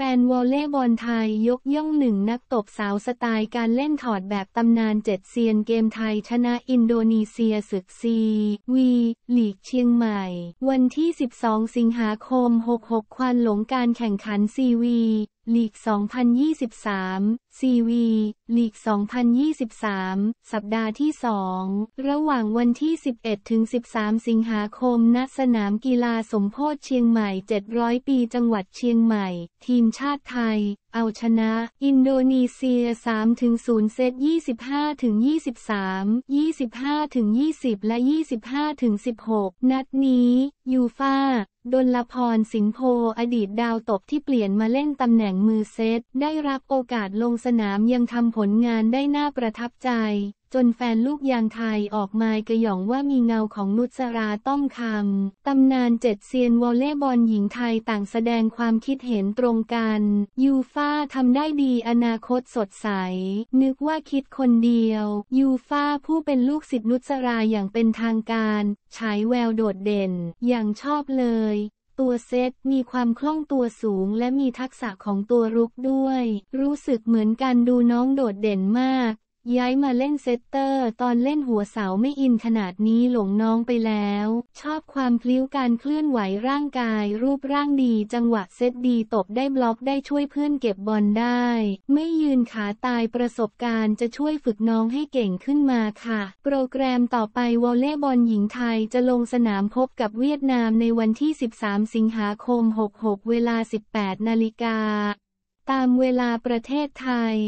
แฟนวอลเล่บอลไทยยกย่องหนึ่งนักตบสาวสไตล์การเล่นถอดแบบตำนานเจ็ดเซียนเกมไทยชนะอินโดนีเซียศึกซีวีลีกเชียงใหม่ วันที่ 12 สิงหาคม 66 ควันหลงการแข่งขันซีวีลีก 2023 CV ลีก 2023 สัปดาห์ที่ 2 ระหว่างวันที่ 11ถึง13 สิงหาคม ณ สนามกีฬาสมโพธิเชียงใหม่ 700 ปีจังหวัดเชียงใหม่ ทีมชาติไทย เอาชนะ อินโดนีเซีย 3-0เซต25-23 25-20 และ 25-16 นัดนี้ ยูฟาดลพรสิงโพอดีตดาวตกที่เปลี่ยนมาเล่นตำแหน่งมือเซตได้รับโอกาสลงสนามยังทำผลงานได้น่าประทับใจจนแฟนลูกยางไทยออกมายกระยองว่ามีเงาของนุชราต้องคำตำนานเจ็ดเซียนวอลเล่บอลหญิงไทยต่างแสดงความคิดเห็นตรงกัน ยูฟ่าทำได้ดีอนาคตสดใส นึกว่าคิดคนเดียว ยูฟ่าผู้เป็นลูกศิษย์นุชราอย่างเป็นทางการฉายแววโดดเด่น อย่างชอบเลย ตัวเซตมีความคล่องตัวสูงและมีทักษะของตัวรุกด้วย รู้สึกเหมือนการดูน้องโดดเด่นมากย้ายมาเล่นเซตเตอร์ ตอนเล่นหัวเสาไม่อินขนาดนี้หลงน้องไปแล้ว ชอบความพลิ้วการเคลื่อนไหวร่างกายรูปร่างดีจังหวะเซตดีตบได้บล็อกได้ช่วยเพื่อนเก็บบอลได้ ไม่ยืนขาตายประสบการณ์จะช่วยฝึกน้องให้เก่งขึ้นมาค่ะ โปรแกรมต่อไปวอลเล่บอลหญิงไทยจะลงสนามพบกับเวียดนามในวันที่ 13 สิงหาคม66เวลา 18นาฬิกาตามเวลาประเทศไทย